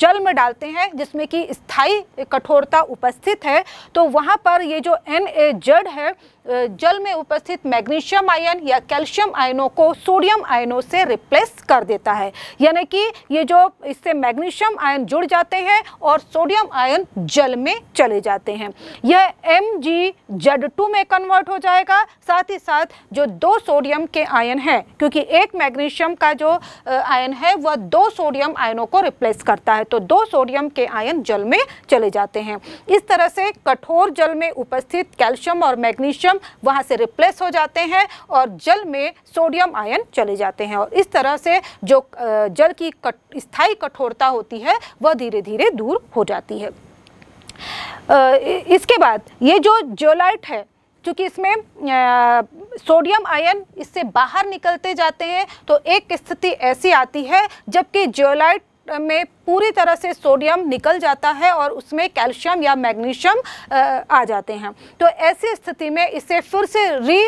जल में डालते हैं जिसमें कि स्थाई कठोरता उपस्थित है तो वहाँ पर ये जो एन ए जड है जल में उपस्थित मैग्नीशियम आयन या कैल्शियम आयनों को सोडियम आयनों से रिप्लेस कर देता है यानी कि ये जो इससे मैग्नीशियम आयन जुड़ जाते हैं और सोडियम आयन जल में चले जाते हैं यह एम जी जेड टू में कन्वर्ट हो जाएगा साथ ही साथ जो दो सोडियम के आयन हैं क्योंकि एक मैग्नीशियम का जो आयन है वह दो सोडियम आयनों को रिप्लेस करता है तो दो सोडियम के आयन जल में चले जाते हैं इस तरह से कठोर जल में उपस्थित कैल्शियम और मैग्नीशियम सोडियम वहाँ से रिप्लेस हो जाते हैं और जल में सोडियम आयन चले जाते हैं और इस तरह से जो जल की कट, स्थायी कठोरता होती है वह धीरे धीरे दूर हो जाती है इसके बाद ये जो जोलाइट है क्योंकि इसमें आ, सोडियम आयन इससे बाहर निकलते जाते हैं तो एक स्थिति ऐसी आती है जबकि जोलाइट में पूरी तरह से सोडियम निकल जाता है और उसमें कैल्शियम या मैग्नीशियम आ जाते हैं तो ऐसी स्थिति में इसे फिर से री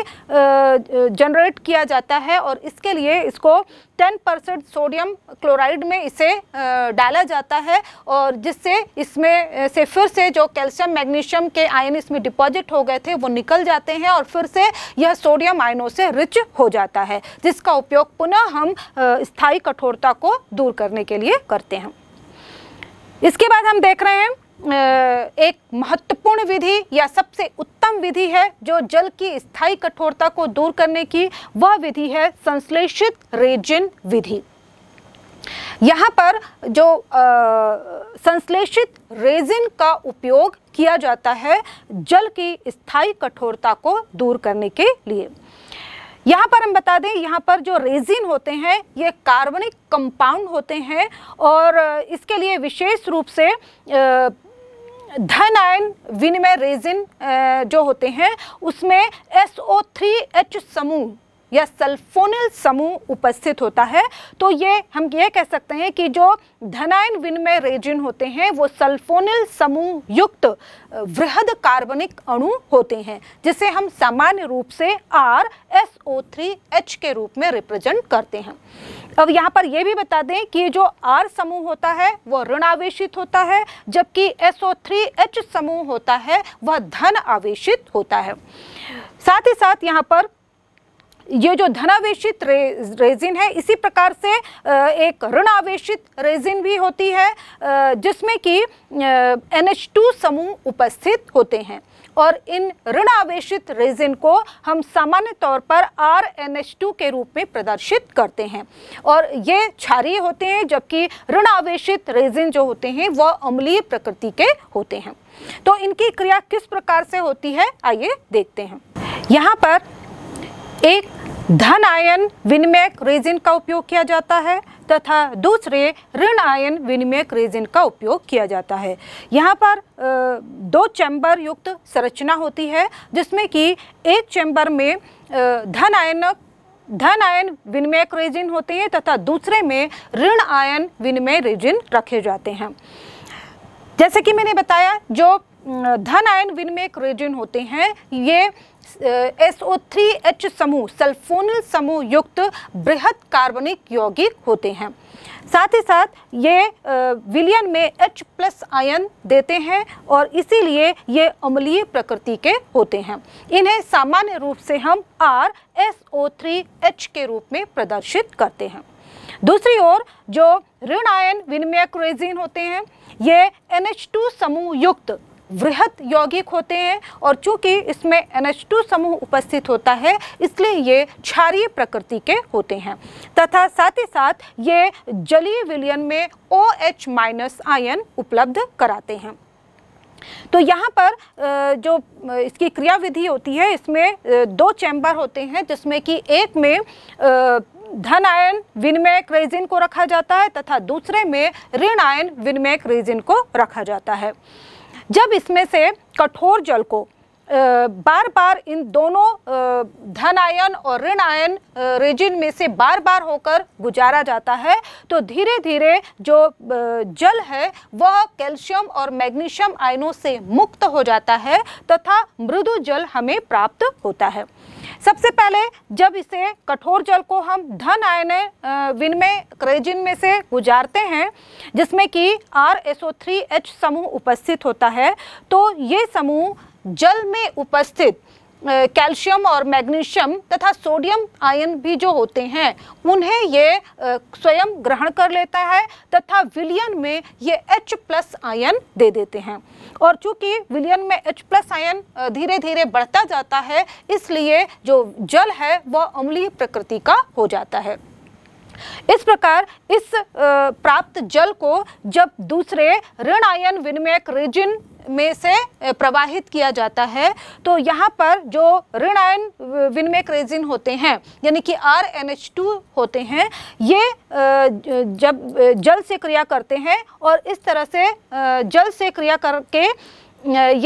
जनरेट किया जाता है और इसके लिए इसको 10 परसेंट सोडियम क्लोराइड में इसे डाला जाता है और जिससे इसमें से फिर से जो कैल्शियम मैग्नीशियम के आयन इसमें डिपॉजिट हो गए थे वो निकल जाते हैं और फिर से यह सोडियम आयनों से रिच हो जाता है जिसका उपयोग पुनः हम स्थायी कठोरता को दूर करने के लिए करते हैं इसके बाद हम देख रहे हैं एक महत्वपूर्ण विधि या सबसे उत्तम विधि है जो जल की स्थायी कठोरता को दूर करने की वह विधि है संश्लेषित रेजिन विधि यहाँ पर जो संश्लेषित रेजिन का उपयोग किया जाता है जल की स्थायी कठोरता को दूर करने के लिए यहाँ पर हम बता दें यहाँ पर जो रेजिन होते हैं ये कार्बनिक कंपाउंड होते हैं और इसके लिए विशेष रूप से धन आयन विनिमय रेजिन जो होते हैं उसमें एस ओ थ्री एच समूह या सल्फोनिल समूह उपस्थित होता है तो ये हम ये कह सकते हैं कि जो धनायन विनिमय रेजिन होते हैं वो सल्फोनिल समूह युक्त वृहद कार्बनिक अणु होते हैं जिसे हम सामान्य रूप से R S O three H के रूप में रिप्रेजेंट करते हैं अब यहाँ पर यह भी बता दें कि जो आर समूह होता है वो ऋण आवेशित होता है जबकि एस ओ थ्री एच समूह होता है वह धन आवेशित होता है साथ ही साथ यहाँ पर ये जो धनावेशित रे, रेजिन है इसी प्रकार से एक ऋण आवेशित रेजिन भी होती है जिसमें कि एन समूह उपस्थित होते हैं और इन ऋण आवेशित रेजिन को हम सामान्य तौर पर आर एन एच टू के रूप में प्रदर्शित करते हैं और ये क्षारीय होते हैं जबकि ऋण आवेशित रेजिन जो होते हैं वह अम्लीय प्रकृति के होते हैं तो इनकी क्रिया किस प्रकार से होती है आइए देखते हैं यहाँ पर एक धन आयन विनिमयक रेजिन का उपयोग किया जाता है तथा दूसरे ऋण आयन विनिमयक रेजिन का उपयोग किया जाता है यहाँ पर दो चैम्बर युक्त संरचना होती है जिसमें कि एक चैम्बर में धन आयनक धन आयन विनिमयक रेजिन होते हैं तथा दूसरे में ऋण आयन विनिमय रेजिन रखे जाते हैं जैसे कि मैंने बताया जो धन आयन विनिमयक रेजिन होते हैं ये एस ओ थ्री एच समूह सल्फोनल समूह युक्त बृहद कार्बनिक यौगिक होते हैं साथ ही साथ ये विलियन में एच प्लस आयन देते हैं और इसीलिए ये अम्लीय प्रकृति के होते हैं इन्हें सामान्य रूप से हम R S O three H के रूप में प्रदर्शित करते हैं दूसरी ओर जो ऋण आयन विनिमय क्रोजीन होते हैं ये NH2 समूह युक्त वृहत यौगिक होते हैं और चूंकि इसमें NH2 समूह उपस्थित होता है इसलिए ये क्षारीय प्रकृति के होते हैं तथा साथ ही साथ ये जलीय विलयन में ओ एच माइनस आयन उपलब्ध कराते हैं तो यहाँ पर जो इसकी क्रियाविधि होती है इसमें दो चैम्बर होते हैं जिसमें कि एक में धन आयन विनिमय रेजिन को रखा जाता है तथा दूसरे में ऋण आयन विनिमय रेजिन को रखा जाता है जब इसमें से कठोर जल को बार बार इन दोनों धन आयन और ऋण आयन रेजिन में से बार बार होकर गुजारा जाता है तो धीरे धीरे जो जल है वह कैल्शियम और मैग्नीशियम आयनों से मुक्त हो जाता है तथा मृदु जल हमें प्राप्त होता है सबसे पहले जब इसे कठोर जल को हम धन आयन विनिमय क्रेजिन में से गुजारते हैं जिसमें कि आर एच समूह उपस्थित होता है तो ये समूह जल में उपस्थित कैल्शियम और मैग्नीशियम तथा सोडियम आयन भी जो होते हैं उन्हें ये स्वयं ग्रहण कर लेता है तथा विलियन में ये एच प्लस आयन दे देते हैं और चूंकि विलियन में एच प्लस आयन धीरे धीरे बढ़ता जाता है इसलिए जो जल है वह अम्लीय प्रकृति का हो जाता है इस प्रकार इस प्राप्त जल को जब दूसरे ऋण आयन विनिमयक रेजिन में से प्रवाहित किया जाता है तो यहाँ पर जो ऋण आयन विनमेक रेजिन होते हैं यानी कि आर एन एच टू होते हैं ये जब जल से क्रिया करते हैं और इस तरह से जल से क्रिया करके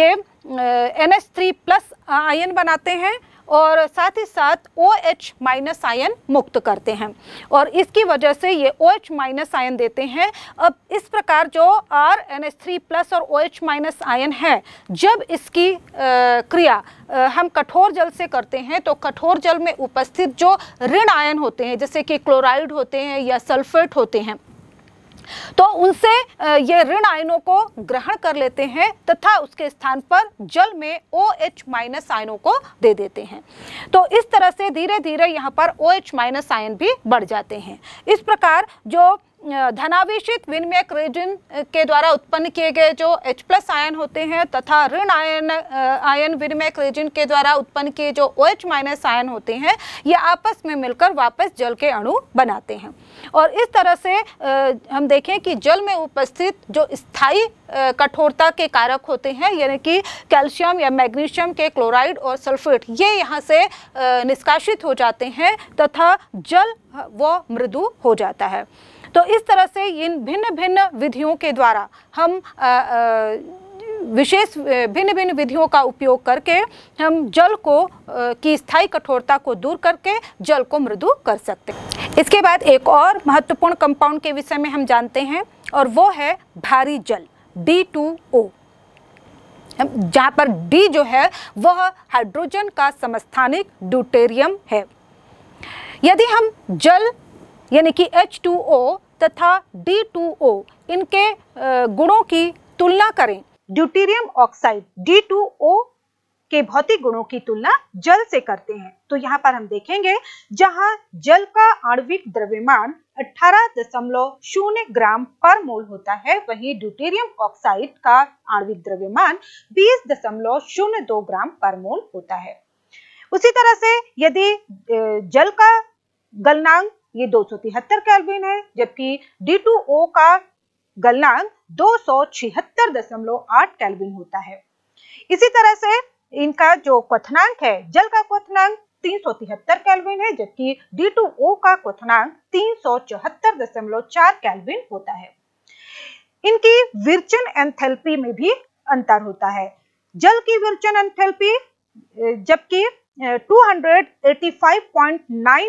ये N H three plus ion बनाते हैं और साथ ही साथ ओ एच माइनस आयन मुक्त करते हैं और इसकी वजह से ये ओ एच माइनस आयन देते हैं अब इस प्रकार जो R N S three plus और ओ एच माइनस आयन है जब इसकी आ, क्रिया आ, हम कठोर जल से करते हैं तो कठोर जल में उपस्थित जो ऋण आयन होते हैं जैसे कि क्लोराइड होते हैं या सल्फेट होते हैं तो उनसे ये ऋण आयनों को ग्रहण कर लेते हैं तथा उसके स्थान पर जल में ओ एच माइनस आयनों को दे देते हैं तो इस तरह से धीरे धीरे यहाँ पर ओ एच माइनस आयन भी बढ़ जाते हैं इस प्रकार जो धनावेशित विनिमय क्रेजिन के द्वारा उत्पन्न किए गए जो H प्लस आयन होते हैं तथा ऋण आयन आयन विनिमय क्रेजिन के द्वारा उत्पन्न किए जो OH माइनस आयन होते हैं ये आपस में मिलकर वापस जल के अणु बनाते हैं और इस तरह से हम देखें कि जल में उपस्थित जो स्थायी कठोरता के कारक होते हैं यानी कि कैल्शियम या मैग्नीशियम के क्लोराइड और सल्फेट ये यहाँ से निष्कासित हो जाते हैं तथा जल वो मृदु हो जाता है तो इस तरह से इन भिन्न भिन्न विधियों के द्वारा हम विशेष भिन्न भिन्न विधियों का उपयोग करके हम जल को की स्थायी कठोरता को दूर करके जल को मृदु कर सकते हैं इसके बाद एक और महत्वपूर्ण कंपाउंड के विषय में हम जानते हैं और वो है भारी जल डी टू ओ जहाँ पर डी जो है वह हाइड्रोजन का समस्थानिक ड्यूटेरियम है यदि हम जल यानी कि H2O तथा ओ इनके गुणों की तुलना करें ड्यूटीरियम ऑक्साइड ओ के भौतिक गुणों की तुलना जल से करते हैं तो यहाँ पर हम देखेंगे जहाँ जल का आणविक द्रव्यमान 18.0 ग्राम पर मोल होता है वहीं ड्यूटेरियम ऑक्साइड का आणविक द्रव्यमान 20.02 ग्राम पर मोल होता है उसी तरह से यदि जल का गलनांक ये दो सौ तिहत्तर कैलविन है जबकि डी टू ओ का गलनांक दो सौ छिहत्तर दशमलव आठ कैलविन होता है इसी तरह से इनका जो क्वथनांक है जल का क्वथनांक तीन सौ तिहत्तर कैलविन है जबकि डी टू ओ का क्वथनांक तीन सौ चौहत्तर दशमलव चार कैलविन होता है इनकी विरचन एंथेल्पी में भी अंतर होता है जल की विरचन एंथेल्पी जबकि 285.9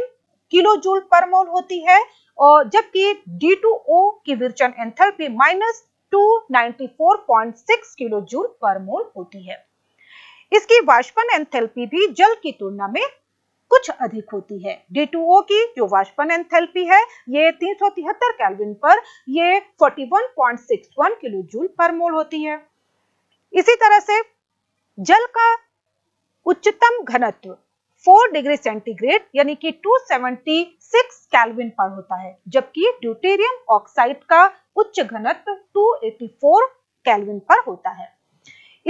किलो जूल पर मोल होती है और जबकि डी टू ओ की विरचन एंथेल्पी माइनस 294.6 किलो जूल पर मोल होती है इसकी वाष्पन एंथेल्पी भी जल की तुलना में कुछ अधिक होती है डी टू ओ की जो वाष्पन एंथेल्पी है ये 373 केल्विन पर ये 41.61 किलो जूल पर मोल होती है इसी तरह से जल का उच्चतम घनत्व 4 डिग्री सेंटीग्रेड यानी कि 276 केल्विन पर होता है जबकि ड्यूटेरियम ऑक्साइड का उच्च घनत्व 284 केल्विन पर होता है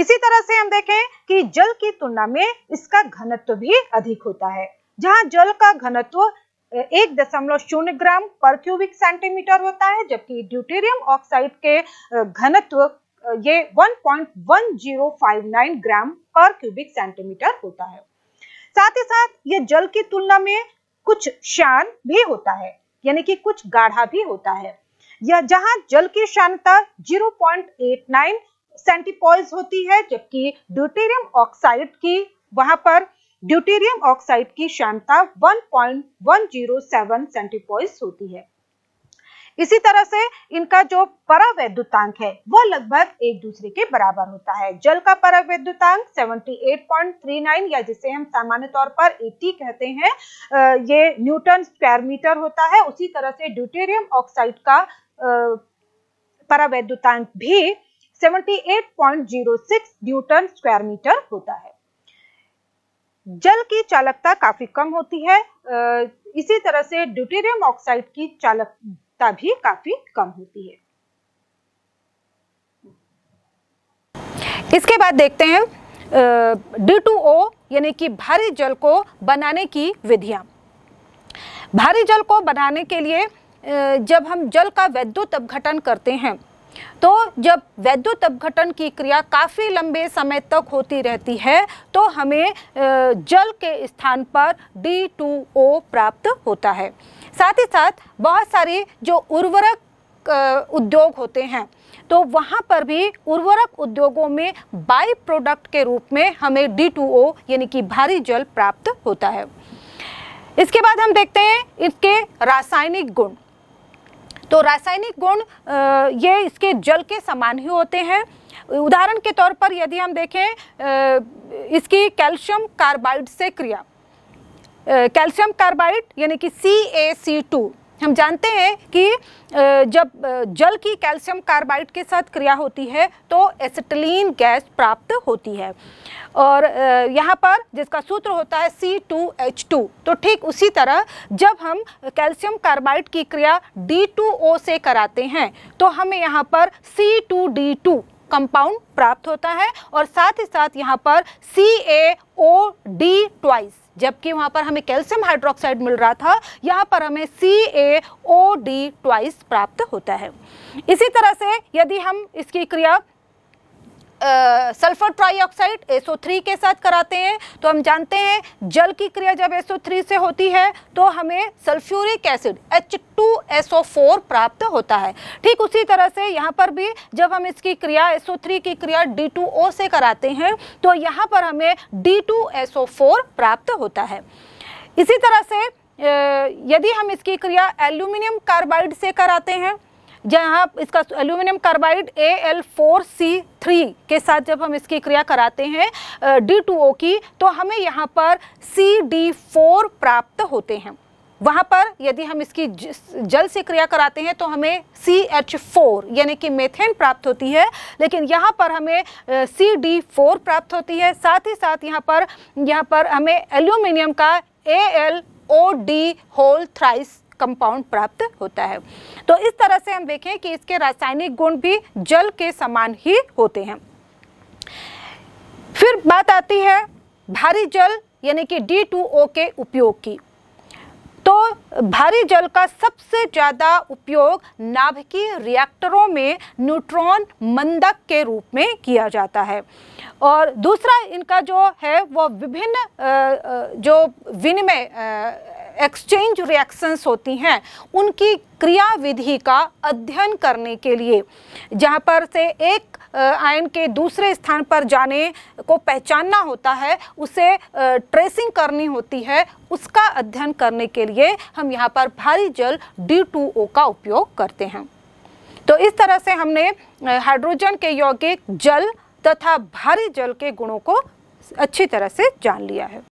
इसी तरह से हम देखें कि जल की तुलना में इसका घनत्व भी अधिक होता है जहां जल का घनत्व एक दशमलव शून्य ग्राम पर क्यूबिक सेंटीमीटर होता है जबकि ड्यूटेरियम ऑक्साइड के घनत्व ये 1.1059 ग्राम पर क्यूबिक सेंटीमीटर होता है साथ ही साथ यह जल की तुलना में कुछ शान भी होता है यानी कि कुछ गाढ़ा भी होता है यह जहां जल की शानता 0.89 सेंटीपॉइज होती है जबकि ड्यूटेरियम ऑक्साइड की वहां पर ड्यूटेरियम ऑक्साइड की शानता 1.107 सेंटीपॉइज होती है इसी तरह से इनका जो परावैद्युतांक है वो लगभग एक दूसरे के बराबर होता है जल का परावैद्युतांक 78.39 या जिसे हम सामान्य तौर पर 80 कहते हैं ये न्यूटन स्क्वायर मीटर होता है उसी तरह से ड्यूटेरियम ऑक्साइड का परावैद्युतांक भी 78.06 न्यूटन स्क्वायर मीटर होता है जल की चालकता काफी कम होती है इसी तरह से ड्यूटेरियम ऑक्साइड की चालक तभी काफी कम होती है इसके बाद देखते हैं डी टू ओ यानी कि भारी जल को बनाने की विधियां भारी जल को बनाने के लिए जब हम जल का वैद्युत अपघटन करते हैं तो जब वैद्युत अपघटन की क्रिया काफ़ी लंबे समय तक होती रहती है तो हमें जल के स्थान पर डी टू ओ प्राप्त होता है साथ ही साथ बहुत सारे जो उर्वरक उद्योग होते हैं तो वहाँ पर भी उर्वरक उद्योगों में बाई प्रोडक्ट के रूप में हमें डी यानी कि भारी जल प्राप्त होता है इसके बाद हम देखते हैं इसके रासायनिक गुण तो रासायनिक गुण ये इसके जल के समान ही होते हैं उदाहरण के तौर पर यदि हम देखें इसकी कैल्शियम कार्बाइड से क्रिया कैल्शियम कार्बाइड यानी कि सी हम जानते हैं कि जब जल की कैल्शियम कार्बाइड के साथ क्रिया होती है तो एसिटिलीन गैस प्राप्त होती है और यहाँ पर जिसका सूत्र होता है C2H2 तो ठीक उसी तरह जब हम कैल्शियम कार्बाइड की क्रिया D2O से कराते हैं तो हमें यहाँ पर C2D2 कंपाउंड प्राप्त होता है और साथ ही साथ यहाँ पर सी ए ओ डी ट्वाइस जबकि वहां पर हमें कैल्शियम हाइड्रोक्साइड मिल रहा था यहां पर हमें सी ए ओ डी ट्वाइस प्राप्त होता है इसी तरह से यदि हम इसकी क्रिया सल्फर एसओ थ्री के साथ कराते हैं तो हम जानते हैं जल की क्रिया जब थ्री से होती है तो हमें sulphuric acid H two four प्राप्त होता है ठीक उसी तरह से यहाँ पर भी जब हम इसकी क्रिया थ्री की क्रिया डी टू ओ से कराते हैं तो यहाँ पर हमें डी टू फोर प्राप्त होता है इसी तरह से यदि हम इसकी क्रिया एल्यूमिनियम कार्बाइड से कराते हैं जहाँ इसका aluminium carbide A L four C three के साथ जब हम इसकी क्रिया कराते हैं डी टू ओ की तो हमें यहाँ पर सी डी फोर प्राप्त होते हैं वहाँ पर यदि हम इसकी जल से क्रिया कराते हैं तो हमें सी एच फोर यानी कि मेथेन प्राप्त होती है लेकिन यहाँ पर हमें सी डी फोर प्राप्त होती है साथ ही साथ यहाँ पर यहाँ पर हमें एल्यूमिनियम का ए एल ओ डी होल थ्राइस कंपाउंड प्राप्त होता है तो इस तरह से हम देखें कि इसके रासायनिक गुण भी जल के समान ही होते हैं फिर बात आती है भारी जल यानी कि D2O के उपयोग की तो भारी जल का सबसे ज़्यादा उपयोग नाभिकीय रिएक्टरों में न्यूट्रॉन मंदक के रूप में किया जाता है और दूसरा इनका जो है वो विभिन्न जो विनिमय एक्सचेंज रिएक्शंस होती हैं उनकी क्रियाविधि का अध्ययन करने के लिए जहाँ पर से एक आयन के दूसरे स्थान पर जाने को पहचानना होता है उसे ट्रेसिंग करनी होती है उसका अध्ययन करने के लिए हम यहाँ पर भारी जल ओ का उपयोग करते हैं तो इस तरह से हमने हाइड्रोजन के यौगिक जल तथा भारी जल के गुणों को अच्छी तरह से जान लिया है